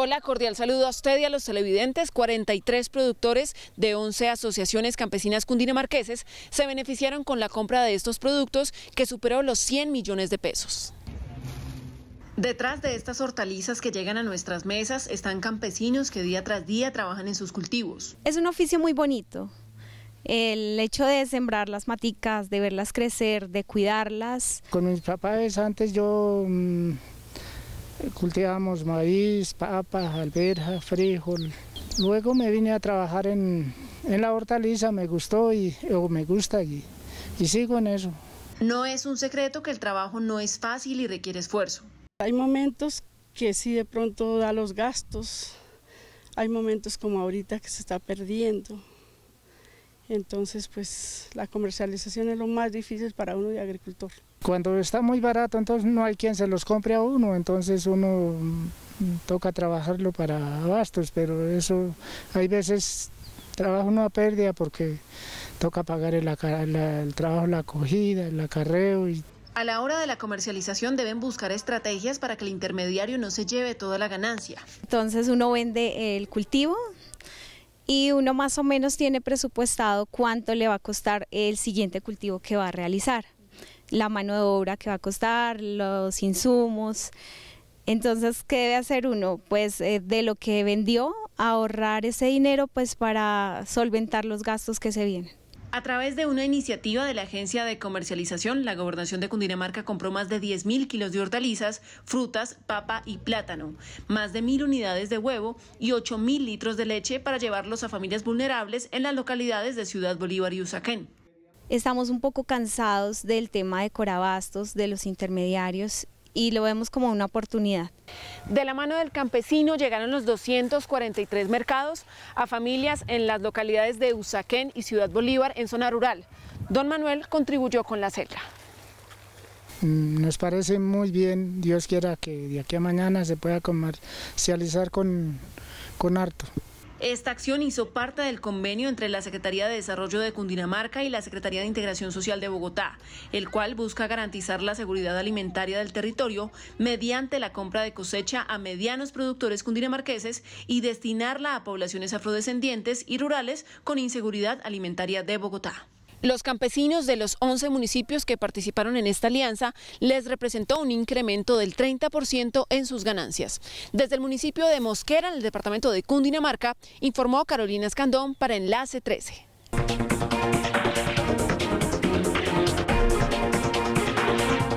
Hola, cordial saludo a usted y a los televidentes. 43 productores de 11 asociaciones campesinas cundinamarqueses se beneficiaron con la compra de estos productos que superó los 100 millones de pesos. Detrás de estas hortalizas que llegan a nuestras mesas están campesinos que día tras día trabajan en sus cultivos. Es un oficio muy bonito. El hecho de sembrar las maticas, de verlas crecer, de cuidarlas. Con mis papás antes yo mm, Cultivamos maíz, papas, alberja, frijol. Luego me vine a trabajar en, en la hortaliza, me gustó y me gusta aquí. y sigo en eso. No es un secreto que el trabajo no es fácil y requiere esfuerzo. Hay momentos que sí de pronto da los gastos, hay momentos como ahorita que se está perdiendo. Entonces, pues la comercialización es lo más difícil para uno de agricultor. Cuando está muy barato, entonces no hay quien se los compre a uno, entonces uno mm, toca trabajarlo para abastos, pero eso hay veces trabaja uno a pérdida porque toca pagar el, el trabajo, la acogida, el acarreo. A la hora de la comercialización deben buscar estrategias para que el intermediario no se lleve toda la ganancia. Entonces uno vende el cultivo, y uno más o menos tiene presupuestado cuánto le va a costar el siguiente cultivo que va a realizar, la mano de obra que va a costar, los insumos. Entonces, ¿qué debe hacer uno? Pues eh, de lo que vendió, ahorrar ese dinero pues para solventar los gastos que se vienen. A través de una iniciativa de la Agencia de Comercialización, la Gobernación de Cundinamarca compró más de 10.000 kilos de hortalizas, frutas, papa y plátano, más de 1.000 unidades de huevo y 8.000 litros de leche para llevarlos a familias vulnerables en las localidades de Ciudad Bolívar y Usaquén. Estamos un poco cansados del tema de Corabastos, de los intermediarios y lo vemos como una oportunidad. De la mano del campesino llegaron los 243 mercados a familias en las localidades de Usaquén y Ciudad Bolívar en zona rural. Don Manuel contribuyó con la celda. Mm, nos parece muy bien, Dios quiera que de aquí a mañana se pueda comercializar con, con harto. Esta acción hizo parte del convenio entre la Secretaría de Desarrollo de Cundinamarca y la Secretaría de Integración Social de Bogotá, el cual busca garantizar la seguridad alimentaria del territorio mediante la compra de cosecha a medianos productores cundinamarqueses y destinarla a poblaciones afrodescendientes y rurales con inseguridad alimentaria de Bogotá. Los campesinos de los 11 municipios que participaron en esta alianza les representó un incremento del 30% en sus ganancias. Desde el municipio de Mosquera, en el departamento de Cundinamarca, informó Carolina Escandón para Enlace 13.